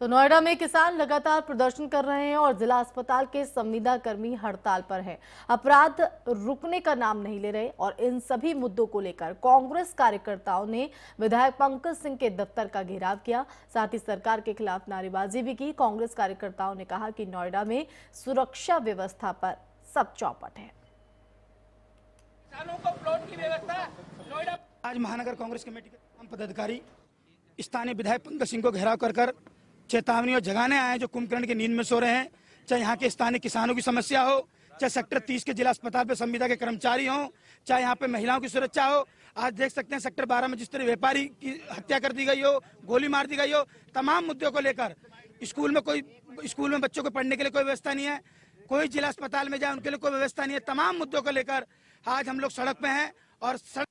तो नोएडा में किसान लगातार प्रदर्शन कर रहे हैं और जिला अस्पताल के संविदा कर्मी हड़ताल पर हैं। अपराध रुकने का नाम नहीं ले रहे और इन सभी मुद्दों को लेकर कांग्रेस कार्यकर्ताओं ने विधायक पंकज सिंह के दफ्तर का घेराव किया साथ ही सरकार के खिलाफ नारेबाजी भी की कांग्रेस कार्यकर्ताओं ने कहा कि नोएडा में सुरक्षा व्यवस्था पर सब चौपट है आज महानगर कांग्रेस कमेटी के पदाधिकारी स्थानीय विधायक पंकज सिंह को घेराव कर कर चेतावनी और जगाने आए हैं जो कुंभकर्ण की नींद में सो रहे हैं चाहे यहाँ के स्थानीय किसानों की समस्या हो चाहे सेक्टर तीस के जिला अस्पताल पे संविदा के कर्मचारी हो चाहे यहाँ पे महिलाओं की सुरक्षा हो आज देख सकते हैं सेक्टर बारह में जिस तरह व्यापारी की हत्या कर दी गई हो गोली मार दी गई हो तमाम मुद्दों को लेकर स्कूल में कोई स्कूल में बच्चों को पढ़ने के लिए कोई व्यवस्था नहीं है कोई जिला अस्पताल में जाए उनके लिए कोई व्यवस्था नहीं है तमाम मुद्दों को लेकर आज हम लोग सड़क पे हैं और सड़क